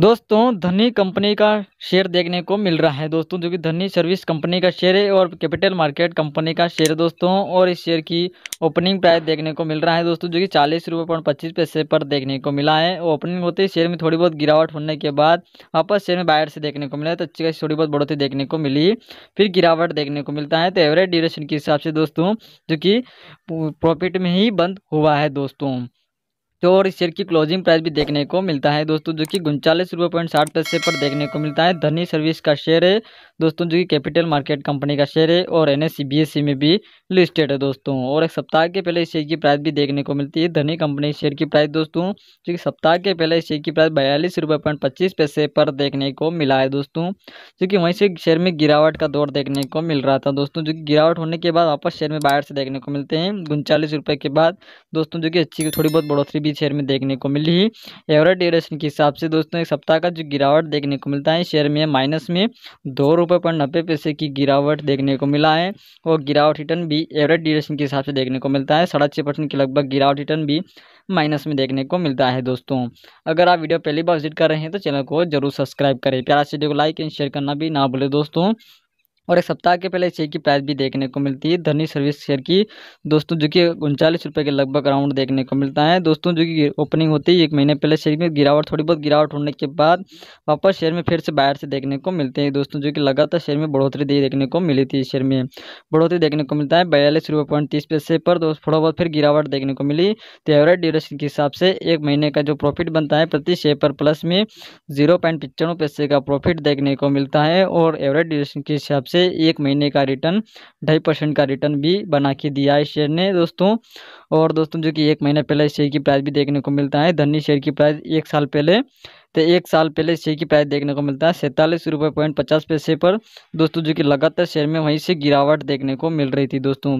दोस्तों धनी कंपनी का शेयर देखने को मिल रहा है दोस्तों जो कि धनी सर्विस कंपनी का शेयर है और कैपिटल मार्केट कंपनी का शेयर दोस्तों और इस शेयर की ओपनिंग प्राइस देखने को मिल रहा है दोस्तों जो कि चालीस रुपये पॉइंट पच्चीस पैसे पर देखने को मिला है ओपनिंग होते ही शेयर में थोड़ी बहुत गिरावट होने के बाद वापस शेयर में बायर से देखने को मिला है तो अच्छी खासी थोड़ी बहुत बढ़ोतरी देखने को मिली फिर गिरावट देखने को मिलता है तो एवरेज ड्यूरेशन के हिसाब से दोस्तों जो कि प्रॉफिट में ही बंद हुआ है दोस्तों तो और इस शेयर की क्लोजिंग प्राइस भी देखने को मिलता है दोस्तों जो कि उनचालीस रुपये पॉइंट साठ पैसे पर देखने को मिलता है धनी सर्विस का शेयर है दोस्तों जो कि कैपिटल मार्केट कंपनी का शेयर है और एन एस e e में भी लिस्टेड है दोस्तों और एक सप्ताह के पहले इस शेयर की प्राइस भी देखने को मिलती है धनी कंपनी शेयर की प्राइस दोस्तों जो कि सप्ताह के पहले इस शेयर की प्राइस बयालीस रुपये पॉइंट पच्चीस पैसे पर देखने को मिला है दोस्तों जो कि वहीं से शेयर में गिरावट का दौर देखने को मिल रहा था दोस्तों जो कि गिरावट होने के बाद वापस शेयर में बाहर से देखने को मिलते हैं उनचालीस के बाद दोस्तों जो कि अच्छी थोड़ी बहुत बढ़ोतरी भी खरीद शेयर में देखने को मिली है एवरेज ड्यूरेशन के हिसाब से दोस्तों एक सप्ताह का जो गिरावट देखने को मिलता है शेयर में माइनस में दो रुपये पर नब्बे पैसे की गिरावट देखने को मिला है और गिरावट रिटर्न भी एवरेज ड्यूरेशन के हिसाब से देखने को मिलता है साढ़े छः परसेंट के लगभग गिरावट रिटर्न भी माइनस में देखने को मिलता है दोस्तों अगर आप वीडियो पहली बार विजिट कर रहे हैं तो चैनल को जरूर सब्सक्राइब करें प्यारा वीडियो को लाइक एंड शेयर करना भी ना भूले दोस्तों और एक सप्ताह के पहले शेयर की प्राइस भी देखने को मिलती है धनी सर्विस शेयर की दोस्तों जो कि उनचालीस रुपये के लगभग अराउंड देखने को मिलता है दोस्तों जो कि ओपनिंग होती है एक महीने पहले शेयर में गिरावट थोड़ी बहुत गिरावट होने के बाद वापस शेयर में फिर से बाहर से देखने को मिलते हैं दोस्तों जो कि लगातार शेयर में बढ़ोतरी देखने को मिली थी शेयर में बढ़ोतरी देखने को मिलता है बयालीस रुपये पॉइंट तीस पैसे पर थोड़ा बहुत फिर गिरावट देखने को मिली तो एवरेज ड्यूरेशन के हिसाब से एक महीने का जो प्रॉफिट बनता है प्रति शेयर पर प्लस में जीरो पॉइंट पैसे का प्रॉफिट देखने को मिलता है और एवरेज ड्यूरेशन के हिसाब से से एक महीने का रिटर्न ढाई परसेंट का रिटर्न भी बना के दिया है शेयर ने दोस्तों और दोस्तों जो कि एक महीने पहले शेयर की प्राइस भी देखने को मिलता है धनी शेयर की प्राइस एक साल पहले तो एक साल पहले शेयर की प्राइस देखने को मिलता है सैंतालीस रुपये पॉइंट पचास पैसे पर दोस्तों जो कि लगातार शेयर में वहीं से गिरावट देखने को मिल रही थी दोस्तों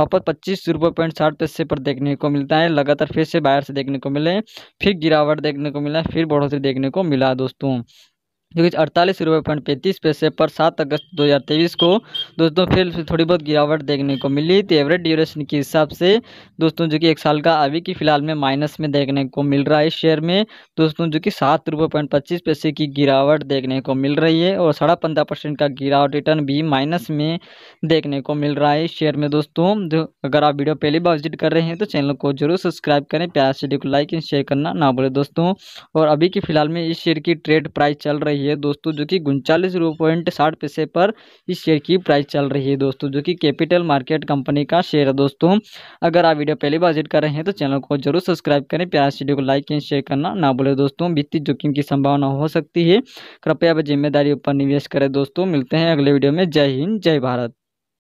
वापस पच्चीस रुपये पॉइंट साठ पैसे पर देखने को मिलता है लगातार फिर से बाहर से देखने को मिले फिर गिरावट देखने को मिला फिर बढ़ोतरी देखने को मिला दोस्तों जो कि अड़तालीस रुपये पॉइंट पैंतीस पैसे पर सात अगस्त 2023 को दोस्तों फिर थोड़ी बहुत गिरावट देखने को मिली थी एवरेज ड्यूरेशन के हिसाब से दोस्तों जो कि एक साल का अभी की फिलहाल में माइनस में देखने को मिल रहा है इस शेयर में दोस्तों जो कि सात रुपये पॉइंट पच्चीस पैसे की गिरावट देखने को मिल रही है और साढ़ा पंद्रह परसेंट का गिरावट रिटर्न भी माइनस में देखने को मिल रहा है इस शेयर में दोस्तों जो अगर आप वीडियो पहली बार विजिट कर रहे हैं तो चैनल को जरूर सब्सक्राइब करें प्यार से को लाइक एंड शेयर करना ना भूलें दोस्तों और अभी की फिलहाल में इस शेयर की ट्रेड प्राइस चल रही है रही है दोस्तों जो कि उनचालीस पॉइंट साठ पैसे पर इस शेयर की प्राइस चल रही है दोस्तों जो कि कैपिटल मार्केट कंपनी का शेयर है दोस्तों अगर आप वीडियो पहली बार विजिट कर रहे हैं तो चैनल को जरूर सब्सक्राइब करें प्यार वीडियो को लाइक एंड शेयर करना ना भूलें दोस्तों वित्तीय जोखिम की संभावना हो सकती है कृपया जिम्मेदारी पर निवेश करें दोस्तों मिलते हैं अगले वीडियो में जय हिंद जय भारत